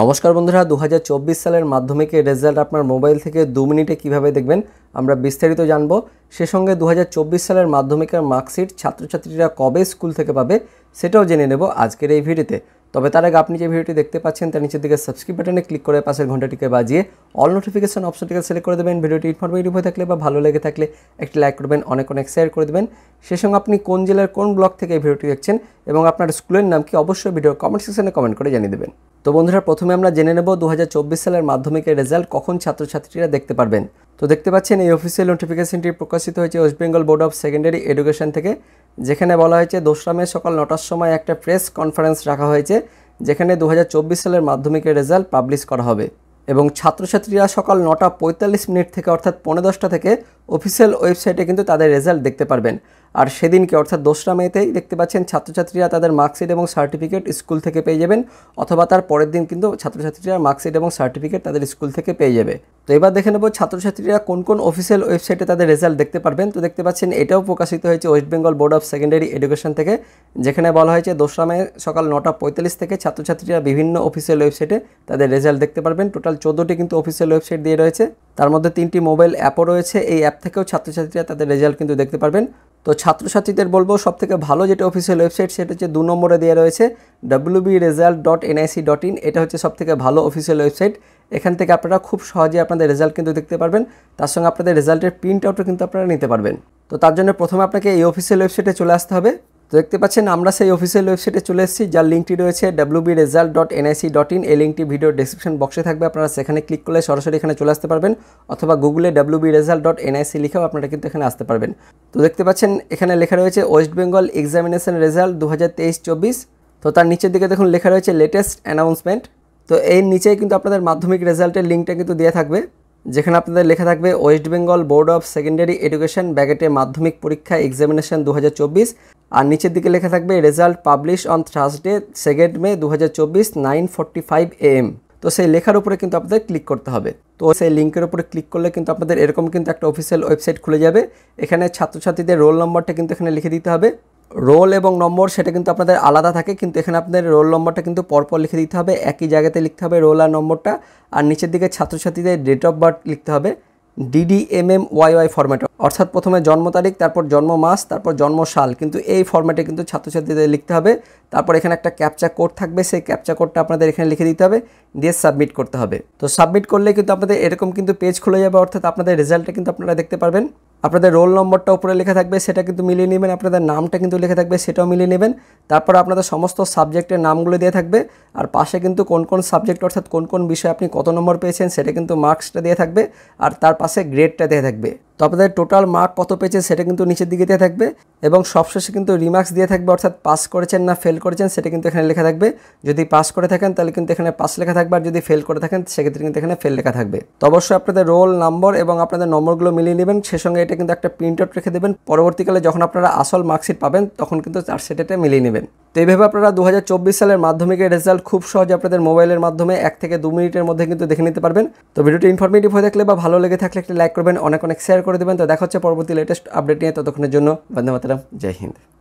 নমস্কার বন্ধুরা দু সালের মাধ্যমিকের রেজাল্ট আপনার মোবাইল থেকে দু মিনিটে কিভাবে দেখবেন আমরা বিস্তারিত জানব সে সঙ্গে দু সালের মাধ্যমিকের মার্কশিট ছাত্রছাত্রীরা কবে স্কুল থেকে পাবে সেটাও জেনে নেব আজকের এই ভিডিওতে তবে তার আগে আপনি যে ভিডিওটি দেখতে পাচ্ছেন তার নিচের দিকে সাবস্ক্রাইব বাটনে ক্লিক করে পাশের ঘন্টাটিকে বাজিয়ে অল নোটিফিকেশন অপশনটিকে সিলেক্ট করে দেবেন ভিডিওটি ইনফরমেটিভ হয়ে থাকলে বা ভালো লেগে থাকলে একটি লাইক করবেন অনেক অনেক শেয়ার করে দেবেন সে সঙ্গে আপনি কোন জেলার কোন ব্লক থেকে এই ভিডিওটি দেখছেন এবং আপনার স্কুলের নাম কি অবশ্যই ভিডিও কমেন্ট সেকশনে কমেন্ট করে জানিয়ে দেবেন তো বন্ধুরা প্রথমে আমরা জেনে নেব দু সালের মাধ্যমিকের রেজাল্ট কখন ছাত্রছাত্রীরা দেখতে পারবেন তো দেখতে পাচ্ছেন এই অফিসিয়াল নোটিফিকেশনটি প্রকাশিত হয়েছে West Bengal board of secondary education থেকে যেখানে বলা হয়েছে দোসরা মে সকাল নটার সময় একটা প্রেস কনফারেন্স রাখা হয়েছে যেখানে দু সালের মাধ্যমিকের রেজাল্ট পাবলিশ করা হবে এবং ছাত্রছাত্রীরা সকাল নটা পঁয়তাল্লিশ মিনিট থেকে অর্থাৎ পনেরো দশটা থেকে অফিসিয়াল ওয়েবসাইটে কিন্তু তাদের রেজাল্ট দেখতে পারবেন আর সেদিনকে অর্থাৎ দোসরা মেতেই দেখতে পাচ্ছেন ছাত্রছাত্রীরা তাদের মার্কশিট এবং সার্টিফিকেট স্কুল থেকে পেয়ে যাবেন অথবা তার পরের দিন কিন্তু ছাত্রছাত্রীরা মার্কশিট এবং সার্টিফিকেট তাদের স্কুল থেকে পেয়ে যাবে তো এবার দেখে নেব ছাত্রছাত্রীরা কোন কোন অফিসিয়াল ওয়েবসাইটে তাদের রেজাল্ট দেখতে পারবেন তো দেখতে পাচ্ছেন এটাও প্রকাশিত হয়েছে West Bengal board of secondary education থেকে যেখানে বলা হয়েছে দোসরা মে সকাল নটা পঁয়তাল্লিশ থেকে ছাত্রছাত্রীরা বিভিন্ন অফিসিয়াল ওয়েবসাইটে তাদের রেজাল্ট দেখতে পারবেন টোটাল চোদ্দোটি কিন্তু অফিসিয়াল ওয়েবসাইট দিয়ে রয়েছে তার মধ্যে তিনটি মোবাইল অ্যাপও রয়েছে এই অ্যাপ থেকেও ছাত্রছাত্রীরা তাদের রেজাল্ট কিন্তু দেখতে পারবেন তো ছাত্রছাত্রীদের বলবো সবথেকে ভালো যেটা অফিসিয়াল ওয়েবসাইট সেটা হচ্ছে দু নম্বরে দেওয়া রয়েছে WB result dot NIC dot in এটা হচ্ছে সব থেকে ভালো অফিসিয়াল ওয়েবসাইট এখান থেকে আপনারা খুব সহজে আপনাদের রেজাল্ট কিন্তু দেখতে পারবেন তার সঙ্গে আপনাদের রেজাল্টের প্রিন্ট আউটও কিন্তু আপনারা নিতে পারবেন তো তার জন্য প্রথমে আপনাকে এই অফিসিয়াল ওয়েবসাইটে চলে আসতে হবে তো দেখতে পাচ্ছেন আমরা সেই অফিসিয়াল ওয়েবসাইটে চলে এসেছি যার লিঙ্কটি রয়েছে WB result dot dot in এই লিঙ্কটি ভিডিও ডিসক্রিপশন বক্সে থাকবে আপনারা সেখানে ক্লিক করলে সরাসরি এখানে চলে আসতে পারবেন অথবা গুগলে ডাব্লিউবি রেজাল্ট ডট এনআইসি লিখেও আপনারা কিন্তু এখানে আসতে পারবেন তো দেখতে পাচ্ছেন এখানে লেখা রয়েছে ওয়েস্ট বেঙ্গল এক্সামিনেশন রেজাল্ট দু হাজার তো তার নিচের দিকে দেখুন লেখা রয়েছে লেটেস্ট অ্যানাউন্সমেন্ট তো এর নিচেই কিন্তু আপনাদের মাধ্যমিক রেজাল্টের লিঙ্কটা কিন্তু দেওয়া থাকবে যেখানে আপনাদের লেখা থাকবে West Bengal board of secondary education ব্যাগেটে মাধ্যমিক পরীক্ষা এক্সামিনেশন দু আর নিচের দিকে লেখা থাকবে result publish on Thursday second May দু হাজার চব্বিশ নাইন ফাইভ এম তো সেই লেখার উপরে কিন্তু আপনাদের ক্লিক করতে হবে তো সেই লিঙ্কের উপরে ক্লিক করলে কিন্তু আপনাদের এরকম কিন্তু একটা অফিসিয়াল ওয়েবসাইট খুলে যাবে এখানে ছাত্রছাত্রীদের রোল নম্বরটা কিন্তু এখানে লিখে দিতে হবে রোল এবং নম্বর সেটা কিন্তু আপনাদের আলাদা থাকে কিন্তু এখানে আপনাদের রোল নম্বরটা কিন্তু পরপর লিখে দিতে হবে একই জায়গাতে লিখতে হবে রোল আর নম্বরটা আর নিচের দিকে ছাত্রছাত্রীদের ডেট অফ বার্থ লিখতে হবে DD M M Y Y ফর্ম্যাটে অর্থাৎ প্রথমে জন্ম তারিখ তারপর জন্ম মাস তারপর জন্ম সাল কিন্তু এই ফর্ম্যাটে কিন্তু ছাত্রছাত্রীদের লিখতে হবে তারপর এখানে একটা ক্যাপচা কোড থাকবে সেই ক্যাপচা কোডটা আপনাদের এখানে লিখে দিতে হবে দিয়ে সাবমিট করতে হবে তো সাবমিট করলে কিন্তু আপনাদের এরকম কিন্তু পেজ খুলে যাবে অর্থাৎ আপনাদের রেজাল্টটা কিন্তু আপনারা দেখতে পারবেন আপনাদের রোল নম্বরটা উপরে লেখা থাকবে সেটা কিন্তু মিলিয়ে নেবেন আপনাদের নামটা কিন্তু লেখা থাকবে সেটাও মিলিয়ে নেবেন তারপর আপনাদের সমস্ত সাবজেক্টের নামগুলো দিয়ে থাকবে আর পাশে কিন্তু কোন কোন সাবজেক্ট অর্থাৎ কোন কোন বিষয়ে আপনি কত নম্বর পেয়েছেন সেটা কিন্তু মার্কসটা দিয়ে থাকবে আর তার পাশে গ্রেডটা দিয়ে থাকবে তো আপনাদের টোটাল মার্ক কত পেয়েছেন সেটা কিন্তু নিচের দিকে দিয়ে থাকবে এবং সবশেষে কিন্তু রিমার্কস দিয়ে থাকবে অর্থাৎ পাস করেছেন না ফেল করেছেন সেটা কিন্তু এখানে লেখা থাকবে যদি পাস করে থাকেন তাহলে কিন্তু এখানে পাস লেখা থাকবে আর যদি ফেল করে থাকেন সেক্ষেত্রে কিন্তু এখানে ফেল লেখা থাকবে তো অবশ্যই আপনাদের রোল নম্বর এবং আপনাদের নম্বরগুলো মিলিয়ে নেবেন সে সঙ্গে এটা কিন্তু একটা প্রিন্ট আউট রেখে দেবেন পরবর্তীকালে যখন আপনারা আসল মার্কশিট পাবেন তখন কিন্তু চার্জ এটা মিলিয়ে নেবেন তো এইভাবে আপনারা দু সালের মাধ্যমিকের রেজাল্ট খুব সহজে আপনাদের মোবাইলের মাধ্যমে এক থেকে দু মিনিটের মধ্যে কিন্তু দেখে নিতে পারবেন তো ভিডিওটি ইনফরমেটিভ হয়ে থাকলে বা ভালো লেগে থাকলে একটা লাইক করবেন অনেক অনেক শেয়ার করে দেবেন তো দেখা হচ্ছে পরবর্তী লেটেস্ট আপডেট নিয়ে ততক্ষণের জন্য বন্ধে মাতারাম জয় হিন্দ